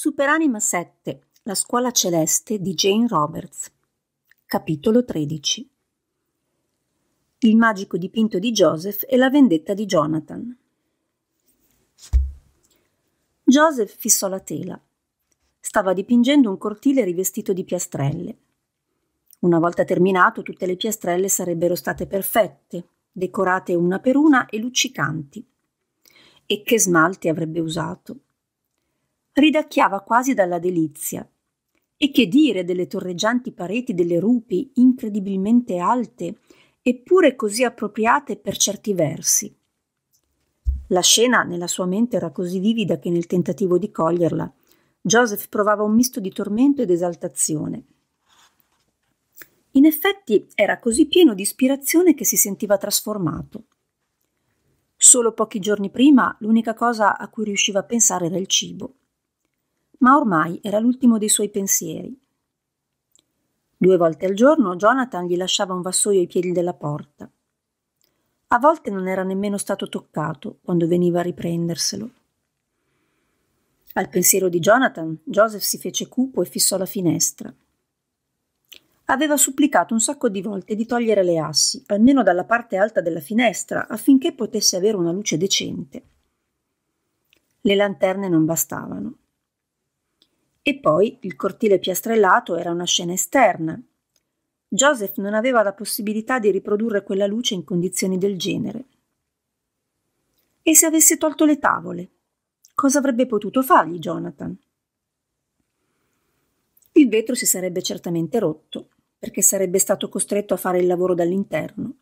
Superanima 7 La scuola celeste di Jane Roberts Capitolo 13 Il magico dipinto di Joseph e la vendetta di Jonathan Joseph fissò la tela. Stava dipingendo un cortile rivestito di piastrelle. Una volta terminato, tutte le piastrelle sarebbero state perfette, decorate una per una e luccicanti. E che smalti avrebbe usato? ridacchiava quasi dalla delizia. E che dire delle torreggianti pareti delle rupi, incredibilmente alte, eppure così appropriate per certi versi. La scena nella sua mente era così vivida che nel tentativo di coglierla, Joseph provava un misto di tormento ed esaltazione. In effetti era così pieno di ispirazione che si sentiva trasformato. Solo pochi giorni prima l'unica cosa a cui riusciva a pensare era il cibo ma ormai era l'ultimo dei suoi pensieri. Due volte al giorno Jonathan gli lasciava un vassoio ai piedi della porta. A volte non era nemmeno stato toccato quando veniva a riprenderselo. Al pensiero di Jonathan, Joseph si fece cupo e fissò la finestra. Aveva supplicato un sacco di volte di togliere le assi, almeno dalla parte alta della finestra, affinché potesse avere una luce decente. Le lanterne non bastavano. E poi il cortile piastrellato era una scena esterna. Joseph non aveva la possibilità di riprodurre quella luce in condizioni del genere. E se avesse tolto le tavole? Cosa avrebbe potuto fargli Jonathan? Il vetro si sarebbe certamente rotto, perché sarebbe stato costretto a fare il lavoro dall'interno.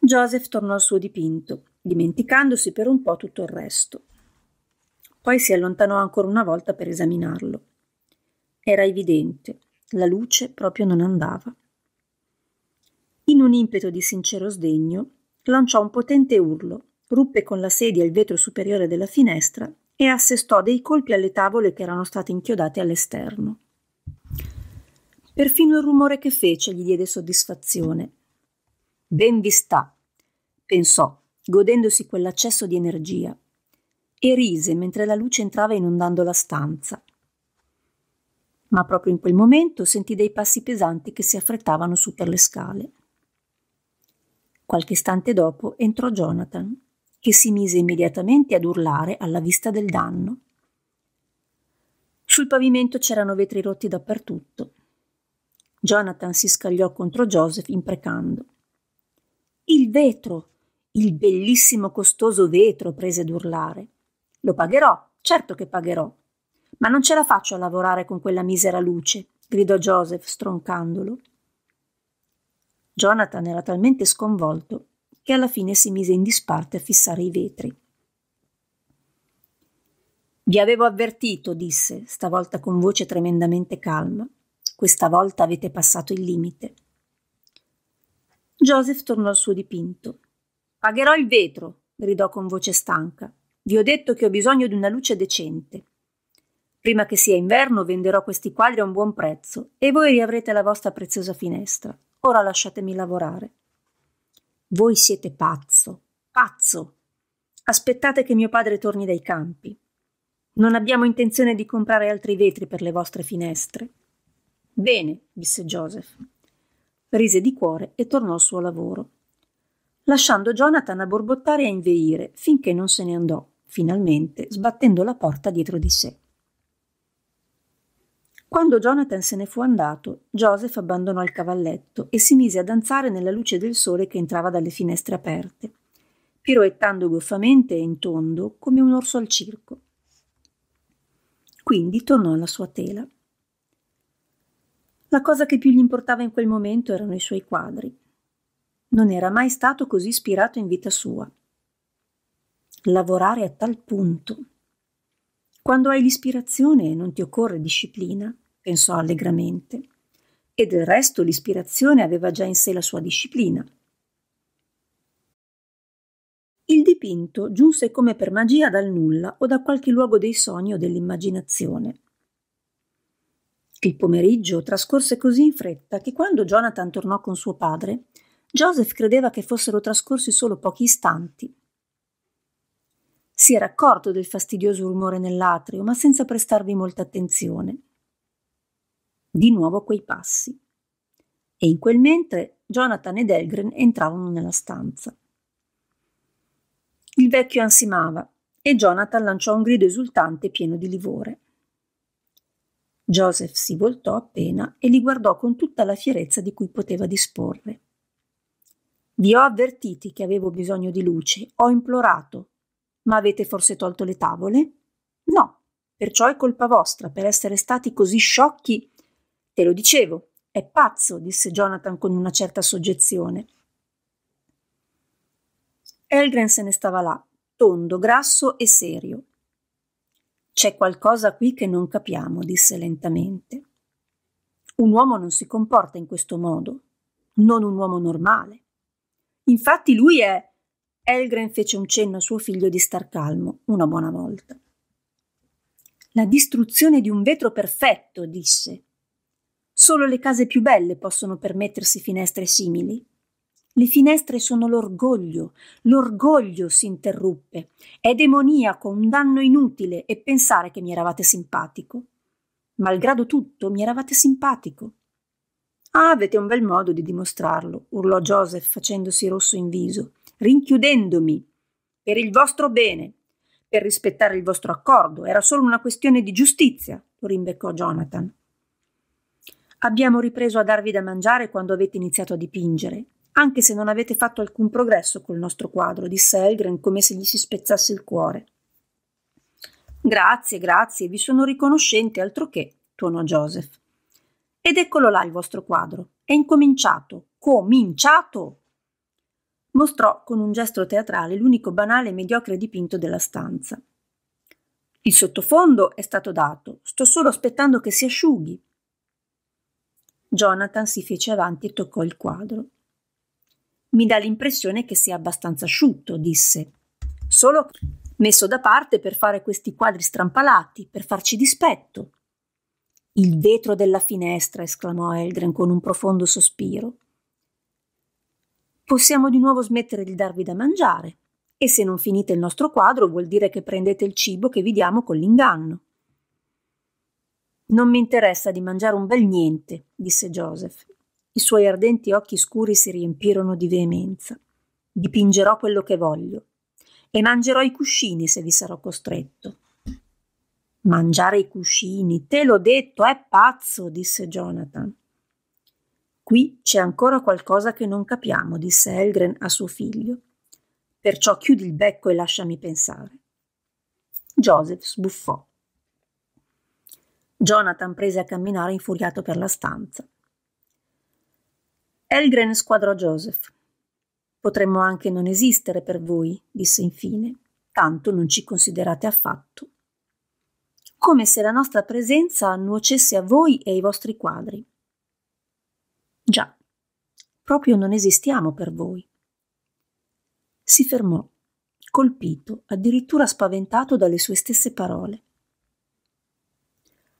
Joseph tornò al suo dipinto, dimenticandosi per un po' tutto il resto. Poi si allontanò ancora una volta per esaminarlo. Era evidente, la luce proprio non andava. In un impeto di sincero sdegno, lanciò un potente urlo, ruppe con la sedia il vetro superiore della finestra e assestò dei colpi alle tavole che erano state inchiodate all'esterno. Perfino il rumore che fece gli diede soddisfazione. Ben vi sta, pensò, godendosi quell'accesso di energia e rise mentre la luce entrava inondando la stanza. Ma proprio in quel momento sentì dei passi pesanti che si affrettavano su per le scale. Qualche istante dopo entrò Jonathan, che si mise immediatamente ad urlare alla vista del danno. Sul pavimento c'erano vetri rotti dappertutto. Jonathan si scagliò contro Joseph imprecando. Il vetro, il bellissimo costoso vetro, prese ad urlare. Lo pagherò, certo che pagherò. Ma non ce la faccio a lavorare con quella misera luce, gridò Joseph stroncandolo. Jonathan era talmente sconvolto che alla fine si mise in disparte a fissare i vetri. Vi avevo avvertito, disse, stavolta con voce tremendamente calma. Questa volta avete passato il limite. Joseph tornò al suo dipinto. Pagherò il vetro, gridò con voce stanca. Vi ho detto che ho bisogno di una luce decente. Prima che sia inverno venderò questi quadri a un buon prezzo e voi riavrete la vostra preziosa finestra. Ora lasciatemi lavorare. Voi siete pazzo, pazzo. Aspettate che mio padre torni dai campi. Non abbiamo intenzione di comprare altri vetri per le vostre finestre. Bene, disse Joseph. Rise di cuore e tornò al suo lavoro, lasciando Jonathan a borbottare e a inveire finché non se ne andò finalmente, sbattendo la porta dietro di sé. Quando Jonathan se ne fu andato, Joseph abbandonò il cavalletto e si mise a danzare nella luce del sole che entrava dalle finestre aperte, piroettando goffamente e in tondo come un orso al circo. Quindi tornò alla sua tela. La cosa che più gli importava in quel momento erano i suoi quadri. Non era mai stato così ispirato in vita sua lavorare a tal punto. Quando hai l'ispirazione non ti occorre disciplina, pensò allegramente, e del resto l'ispirazione aveva già in sé la sua disciplina. Il dipinto giunse come per magia dal nulla o da qualche luogo dei sogni o dell'immaginazione. Il pomeriggio trascorse così in fretta che quando Jonathan tornò con suo padre, Joseph credeva che fossero trascorsi solo pochi istanti si era accorto del fastidioso rumore nell'atrio, ma senza prestarvi molta attenzione. Di nuovo quei passi. E in quel mentre Jonathan ed Elgren entravano nella stanza. Il vecchio ansimava e Jonathan lanciò un grido esultante pieno di livore. Joseph si voltò appena e li guardò con tutta la fierezza di cui poteva disporre. Vi ho avvertiti che avevo bisogno di luce, ho implorato, ma avete forse tolto le tavole? No, perciò è colpa vostra per essere stati così sciocchi. Te lo dicevo, è pazzo, disse Jonathan con una certa soggezione. Elgren se ne stava là, tondo, grasso e serio. C'è qualcosa qui che non capiamo, disse lentamente. Un uomo non si comporta in questo modo, non un uomo normale. Infatti lui è Elgren fece un cenno a suo figlio di star calmo una buona volta. La distruzione di un vetro perfetto, disse. Solo le case più belle possono permettersi finestre simili. Le finestre sono l'orgoglio. L'orgoglio si interruppe. È demoniaco, un danno inutile e pensare che mi eravate simpatico. Malgrado tutto, mi eravate simpatico. Ah, avete un bel modo di dimostrarlo, urlò Joseph facendosi rosso in viso rinchiudendomi per il vostro bene, per rispettare il vostro accordo. Era solo una questione di giustizia, lo rimbeccò Jonathan. Abbiamo ripreso a darvi da mangiare quando avete iniziato a dipingere, anche se non avete fatto alcun progresso col nostro quadro, disse Elgren come se gli si spezzasse il cuore. Grazie, grazie, vi sono riconoscente, altro che, tuonò Joseph. Ed eccolo là il vostro quadro. È incominciato, cominciato mostrò con un gesto teatrale l'unico banale e mediocre dipinto della stanza. Il sottofondo è stato dato, sto solo aspettando che si asciughi. Jonathan si fece avanti e toccò il quadro. Mi dà l'impressione che sia abbastanza asciutto, disse. Solo messo da parte per fare questi quadri strampalati, per farci dispetto. Il vetro della finestra, esclamò Eldren con un profondo sospiro possiamo di nuovo smettere di darvi da mangiare. E se non finite il nostro quadro vuol dire che prendete il cibo che vi diamo con l'inganno. Non mi interessa di mangiare un bel niente, disse Joseph. I suoi ardenti occhi scuri si riempirono di veemenza. Dipingerò quello che voglio e mangerò i cuscini se vi sarò costretto. Mangiare i cuscini, te l'ho detto, è pazzo, disse Jonathan. Qui c'è ancora qualcosa che non capiamo, disse Elgren a suo figlio. Perciò chiudi il becco e lasciami pensare. Joseph sbuffò. Jonathan prese a camminare infuriato per la stanza. Elgren squadrò Joseph. Potremmo anche non esistere per voi, disse infine, tanto non ci considerate affatto. Come se la nostra presenza nuocesse a voi e ai vostri quadri. Già, proprio non esistiamo per voi. Si fermò, colpito, addirittura spaventato dalle sue stesse parole.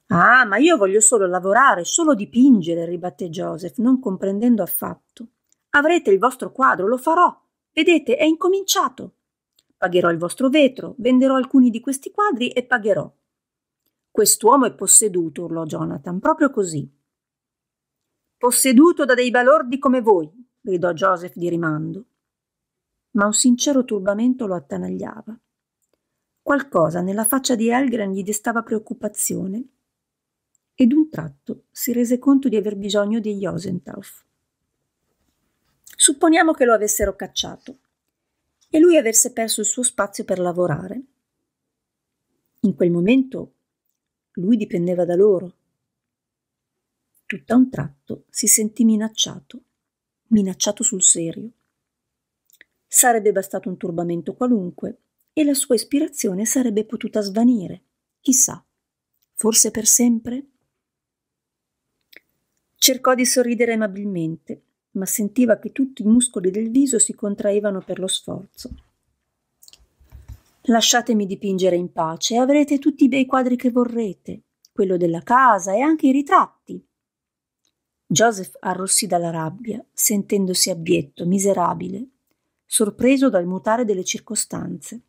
Ah, ma io voglio solo lavorare, solo dipingere, ribatté Joseph, non comprendendo affatto. Avrete il vostro quadro, lo farò. Vedete, è incominciato. Pagherò il vostro vetro, venderò alcuni di questi quadri e pagherò. Quest'uomo è posseduto, urlò Jonathan, proprio così posseduto da dei balordi come voi, gridò Joseph di rimando. Ma un sincero turbamento lo attanagliava. Qualcosa nella faccia di Elgren gli destava preoccupazione e un tratto si rese conto di aver bisogno di Josentauf. Supponiamo che lo avessero cacciato e lui avesse perso il suo spazio per lavorare. In quel momento lui dipendeva da loro tutto a un tratto si sentì minacciato, minacciato sul serio. Sarebbe bastato un turbamento qualunque e la sua ispirazione sarebbe potuta svanire, chissà, forse per sempre? Cercò di sorridere amabilmente, ma sentiva che tutti i muscoli del viso si contraevano per lo sforzo. Lasciatemi dipingere in pace e avrete tutti i bei quadri che vorrete, quello della casa e anche i ritratti. Joseph arrossì dalla rabbia, sentendosi abietto, miserabile, sorpreso dal mutare delle circostanze.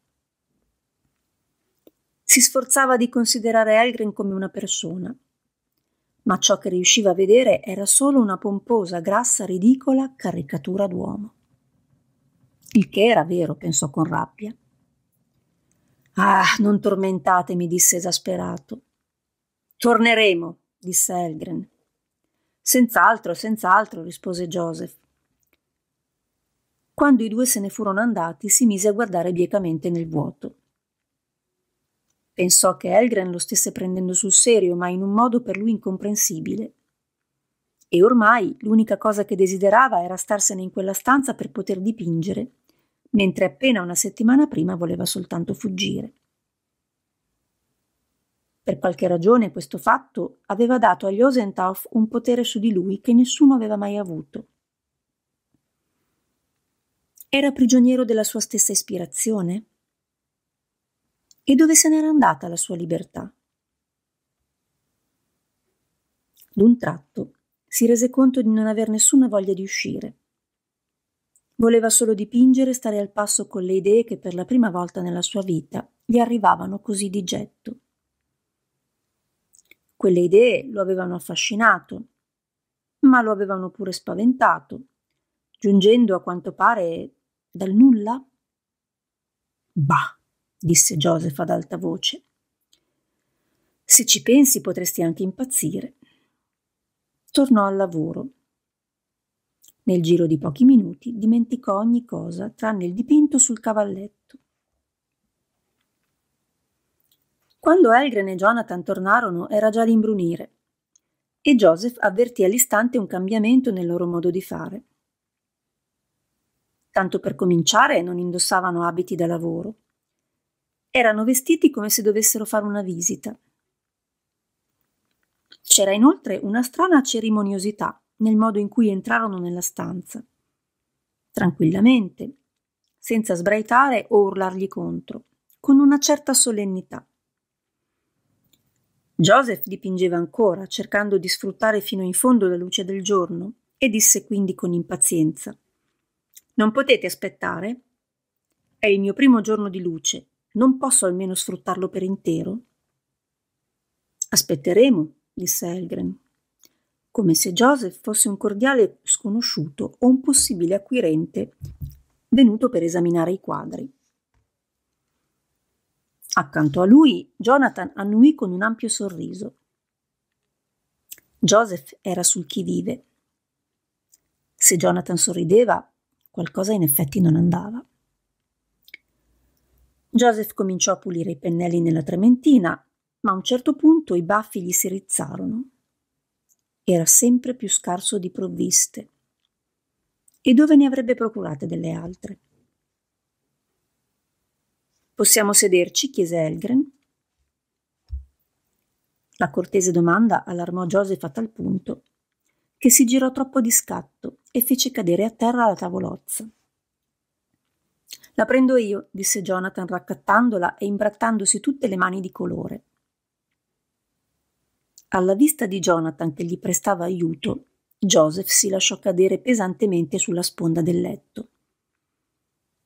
Si sforzava di considerare Elgren come una persona, ma ciò che riusciva a vedere era solo una pomposa, grassa, ridicola caricatura d'uomo. Il che era vero, pensò con rabbia. Ah, non tormentatemi, disse esasperato. Torneremo, disse Elgren. Senz'altro, senz'altro, rispose Joseph. Quando i due se ne furono andati, si mise a guardare biecamente nel vuoto. Pensò che Elgren lo stesse prendendo sul serio, ma in un modo per lui incomprensibile. E ormai l'unica cosa che desiderava era starsene in quella stanza per poter dipingere, mentre appena una settimana prima voleva soltanto fuggire. Per qualche ragione questo fatto aveva dato agli Osentauf un potere su di lui che nessuno aveva mai avuto. Era prigioniero della sua stessa ispirazione? E dove se n'era andata la sua libertà? D'un tratto si rese conto di non aver nessuna voglia di uscire. Voleva solo dipingere e stare al passo con le idee che per la prima volta nella sua vita gli arrivavano così di getto. Quelle idee lo avevano affascinato, ma lo avevano pure spaventato, giungendo a quanto pare dal nulla. Bah, disse Joseph ad alta voce. Se ci pensi potresti anche impazzire. Tornò al lavoro. Nel giro di pochi minuti dimenticò ogni cosa tranne il dipinto sul cavalletto. Quando Elgren e Jonathan tornarono era già l'imbrunire e Joseph avvertì all'istante un cambiamento nel loro modo di fare. Tanto per cominciare non indossavano abiti da lavoro. Erano vestiti come se dovessero fare una visita. C'era inoltre una strana cerimoniosità nel modo in cui entrarono nella stanza. Tranquillamente, senza sbraitare o urlargli contro, con una certa solennità. Joseph dipingeva ancora, cercando di sfruttare fino in fondo la luce del giorno, e disse quindi con impazienza Non potete aspettare? È il mio primo giorno di luce, non posso almeno sfruttarlo per intero? Aspetteremo, disse Elgren, come se Joseph fosse un cordiale sconosciuto o un possibile acquirente venuto per esaminare i quadri. Accanto a lui, Jonathan annuì con un ampio sorriso. Joseph era sul chi vive. Se Jonathan sorrideva, qualcosa in effetti non andava. Joseph cominciò a pulire i pennelli nella trementina, ma a un certo punto i baffi gli si rizzarono. Era sempre più scarso di provviste. E dove ne avrebbe procurate delle altre? Possiamo sederci? chiese Elgren. La cortese domanda allarmò Joseph a tal punto che si girò troppo di scatto e fece cadere a terra la tavolozza. La prendo io, disse Jonathan raccattandola e imbrattandosi tutte le mani di colore. Alla vista di Jonathan che gli prestava aiuto, Joseph si lasciò cadere pesantemente sulla sponda del letto.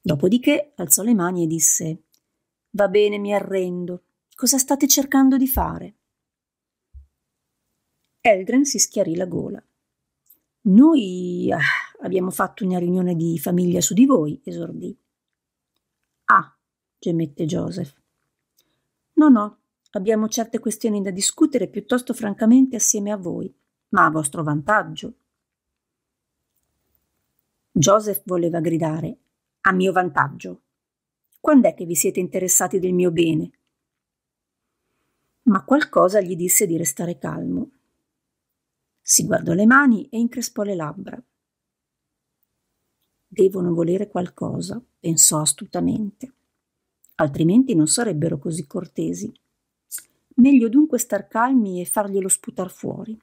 Dopodiché alzò le mani e disse Va bene, mi arrendo. Cosa state cercando di fare? Eldren si schiarì la gola. Noi ah, abbiamo fatto una riunione di famiglia su di voi, esordì. Ah, gemette Joseph. No, no, abbiamo certe questioni da discutere piuttosto francamente assieme a voi, ma a vostro vantaggio. Joseph voleva gridare a mio vantaggio, quando è che vi siete interessati del mio bene? Ma qualcosa gli disse di restare calmo. Si guardò le mani e increspò le labbra. Devono volere qualcosa, pensò astutamente, altrimenti non sarebbero così cortesi. Meglio dunque star calmi e farglielo sputar fuori.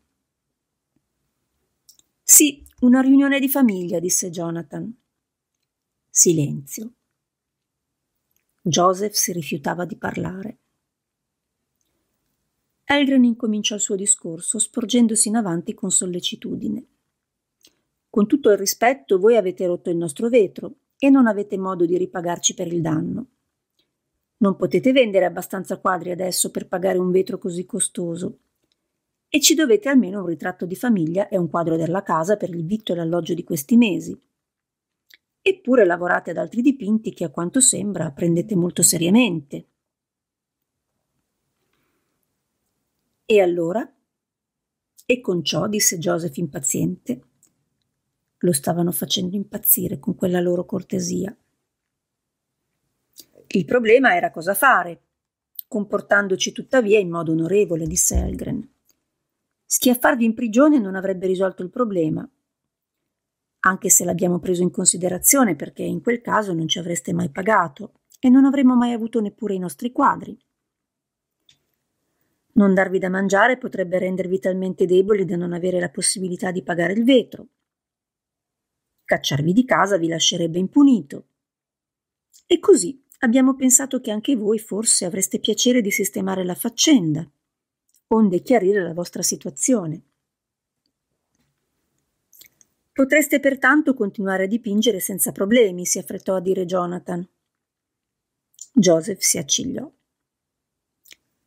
Sì, una riunione di famiglia, disse Jonathan. Silenzio. Joseph si rifiutava di parlare. Elgren incominciò il suo discorso, sporgendosi in avanti con sollecitudine. Con tutto il rispetto, voi avete rotto il nostro vetro e non avete modo di ripagarci per il danno. Non potete vendere abbastanza quadri adesso per pagare un vetro così costoso. E ci dovete almeno un ritratto di famiglia e un quadro della casa per il vitto e l'alloggio di questi mesi, eppure lavorate ad altri dipinti che a quanto sembra prendete molto seriamente. E allora? E con ciò, disse Joseph impaziente, lo stavano facendo impazzire con quella loro cortesia. Il problema era cosa fare, comportandoci tuttavia in modo onorevole, disse Elgren. Schiaffarvi in prigione non avrebbe risolto il problema, anche se l'abbiamo preso in considerazione perché in quel caso non ci avreste mai pagato e non avremmo mai avuto neppure i nostri quadri. Non darvi da mangiare potrebbe rendervi talmente deboli da non avere la possibilità di pagare il vetro. Cacciarvi di casa vi lascerebbe impunito. E così abbiamo pensato che anche voi forse avreste piacere di sistemare la faccenda, onde chiarire la vostra situazione. Potreste pertanto continuare a dipingere senza problemi, si affrettò a dire Jonathan. Joseph si accigliò.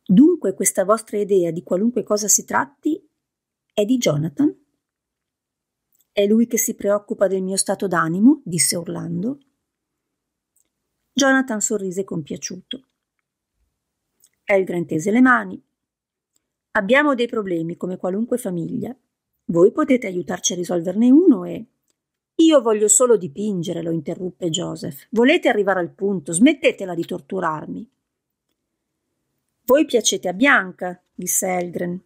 Dunque questa vostra idea di qualunque cosa si tratti è di Jonathan? È lui che si preoccupa del mio stato d'animo? disse Orlando. Jonathan sorrise compiaciuto. Elgra tese le mani. Abbiamo dei problemi come qualunque famiglia voi potete aiutarci a risolverne uno e. Io voglio solo dipingere, lo interruppe Joseph. Volete arrivare al punto, smettetela di torturarmi. Voi piacete a Bianca, disse Elgren,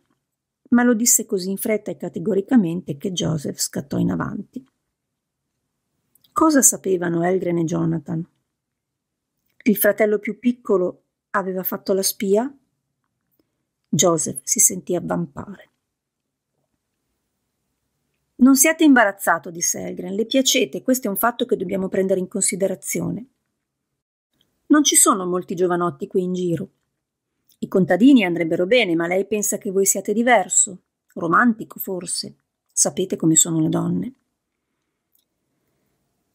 ma lo disse così in fretta e categoricamente che Joseph scattò in avanti. Cosa sapevano Elgren e Jonathan? Il fratello più piccolo aveva fatto la spia? Joseph si sentì avvampare. Non siate imbarazzato, disse Elgren, le piacete, questo è un fatto che dobbiamo prendere in considerazione. Non ci sono molti giovanotti qui in giro. I contadini andrebbero bene, ma lei pensa che voi siate diverso, romantico forse. Sapete come sono le donne.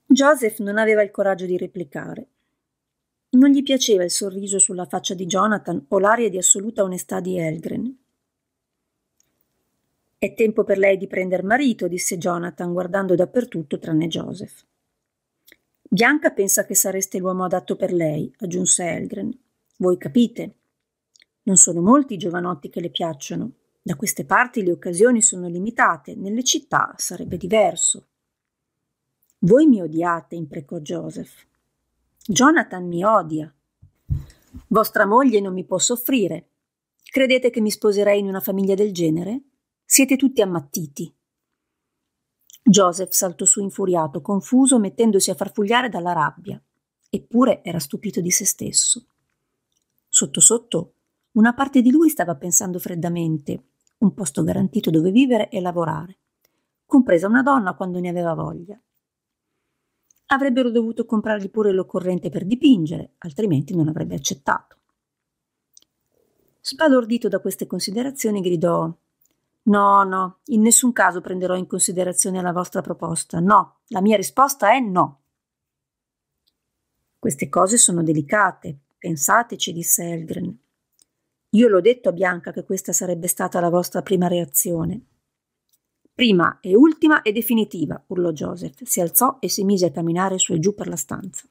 Joseph non aveva il coraggio di replicare. Non gli piaceva il sorriso sulla faccia di Jonathan o l'aria di assoluta onestà di Elgren. È tempo per lei di prender marito, disse Jonathan, guardando dappertutto tranne Joseph. Bianca pensa che sareste l'uomo adatto per lei, aggiunse Elgren. Voi capite. Non sono molti i giovanotti che le piacciono. Da queste parti le occasioni sono limitate, nelle città sarebbe diverso. Voi mi odiate, imprecò Joseph. Jonathan mi odia. Vostra moglie non mi può soffrire. Credete che mi sposerei in una famiglia del genere? Siete tutti ammattiti. Joseph saltò su infuriato, confuso, mettendosi a farfugliare dalla rabbia. Eppure era stupito di se stesso. Sotto sotto, una parte di lui stava pensando freddamente, un posto garantito dove vivere e lavorare, compresa una donna quando ne aveva voglia. Avrebbero dovuto comprargli pure l'occorrente per dipingere, altrimenti non avrebbe accettato. Sbalordito da queste considerazioni, gridò No, no, in nessun caso prenderò in considerazione la vostra proposta. No, la mia risposta è no. Queste cose sono delicate, pensateci, disse Elgren. Io l'ho detto a Bianca che questa sarebbe stata la vostra prima reazione. Prima e ultima e definitiva, urlò Joseph, si alzò e si mise a camminare su e giù per la stanza.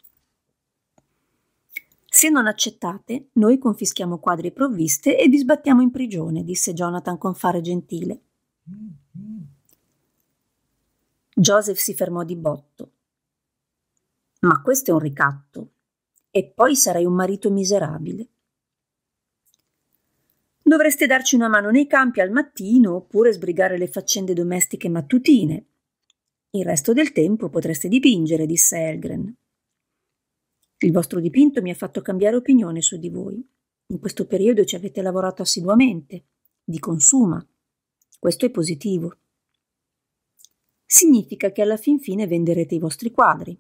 Se non accettate, noi confischiamo quadri e provviste e vi sbattiamo in prigione, disse Jonathan con fare gentile. Joseph si fermò di botto. Ma questo è un ricatto. E poi sarei un marito miserabile. Dovreste darci una mano nei campi al mattino oppure sbrigare le faccende domestiche mattutine. Il resto del tempo potreste dipingere, disse Elgren. Il vostro dipinto mi ha fatto cambiare opinione su di voi. In questo periodo ci avete lavorato assiduamente, di consuma. Questo è positivo. Significa che alla fin fine venderete i vostri quadri.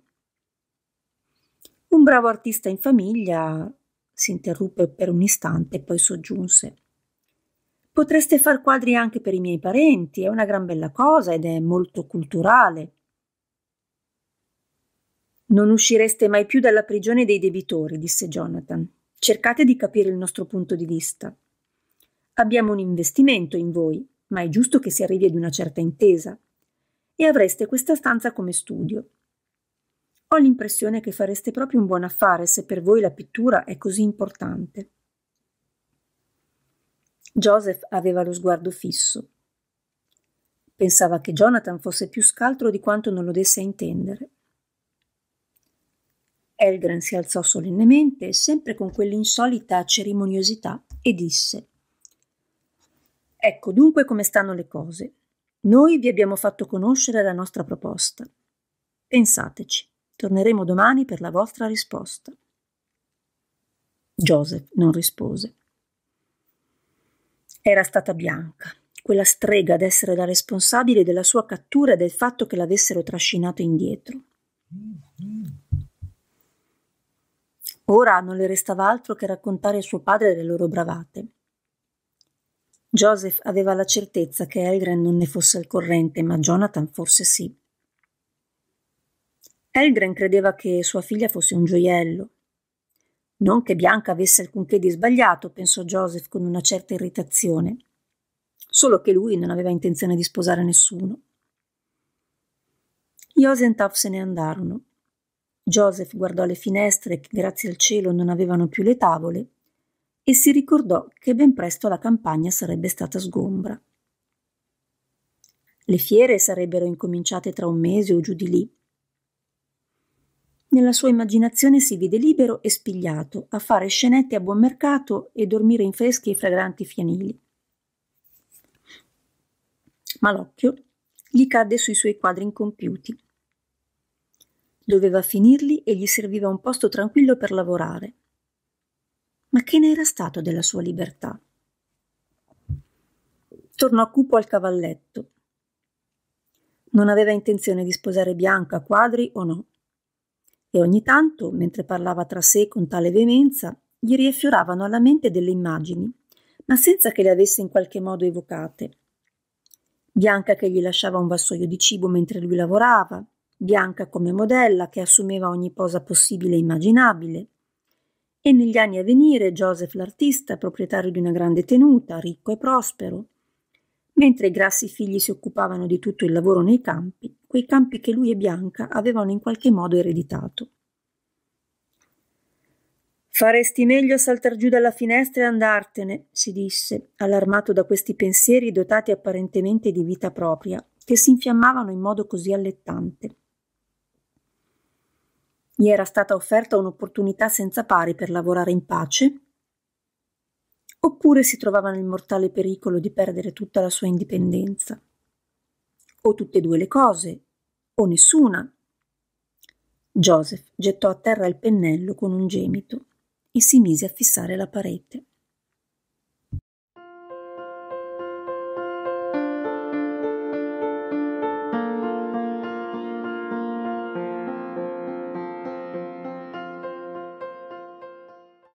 Un bravo artista in famiglia si interruppe per un istante e poi soggiunse. Potreste far quadri anche per i miei parenti, è una gran bella cosa ed è molto culturale. Non uscireste mai più dalla prigione dei debitori, disse Jonathan. Cercate di capire il nostro punto di vista. Abbiamo un investimento in voi, ma è giusto che si arrivi ad una certa intesa. E avreste questa stanza come studio. Ho l'impressione che fareste proprio un buon affare se per voi la pittura è così importante. Joseph aveva lo sguardo fisso. Pensava che Jonathan fosse più scaltro di quanto non lo desse a intendere. Eldren si alzò solennemente, sempre con quell'insolita cerimoniosità, e disse Ecco dunque come stanno le cose. Noi vi abbiamo fatto conoscere la nostra proposta. Pensateci, torneremo domani per la vostra risposta. Joseph non rispose. Era stata Bianca, quella strega ad essere la responsabile della sua cattura e del fatto che l'avessero trascinato indietro. Ora non le restava altro che raccontare a suo padre le loro bravate. Joseph aveva la certezza che Elgren non ne fosse al corrente, ma Jonathan forse sì. Elgren credeva che sua figlia fosse un gioiello. Non che Bianca avesse alcunché di sbagliato, pensò Joseph con una certa irritazione, solo che lui non aveva intenzione di sposare nessuno. Josentaf se ne andarono. Joseph guardò le finestre che grazie al cielo non avevano più le tavole e si ricordò che ben presto la campagna sarebbe stata sgombra. Le fiere sarebbero incominciate tra un mese o giù di lì. Nella sua immaginazione si vide libero e spigliato a fare scenette a buon mercato e dormire in freschi e fragranti fianili. Ma l'occhio gli cadde sui suoi quadri incompiuti Doveva finirli e gli serviva un posto tranquillo per lavorare. Ma che ne era stato della sua libertà? Tornò cupo al cavalletto. Non aveva intenzione di sposare Bianca, quadri o no. E ogni tanto, mentre parlava tra sé con tale veemenza, gli rieffioravano alla mente delle immagini, ma senza che le avesse in qualche modo evocate. Bianca che gli lasciava un vassoio di cibo mentre lui lavorava, bianca come modella che assumeva ogni posa possibile e immaginabile. E negli anni a venire Joseph l'artista, proprietario di una grande tenuta, ricco e prospero. Mentre i grassi figli si occupavano di tutto il lavoro nei campi, quei campi che lui e Bianca avevano in qualche modo ereditato. Faresti meglio saltar giù dalla finestra e andartene, si disse, allarmato da questi pensieri dotati apparentemente di vita propria, che si infiammavano in modo così allettante. Gli era stata offerta un'opportunità senza pari per lavorare in pace? Oppure si trovava nel mortale pericolo di perdere tutta la sua indipendenza? O tutte e due le cose? O nessuna? Joseph gettò a terra il pennello con un gemito e si mise a fissare la parete.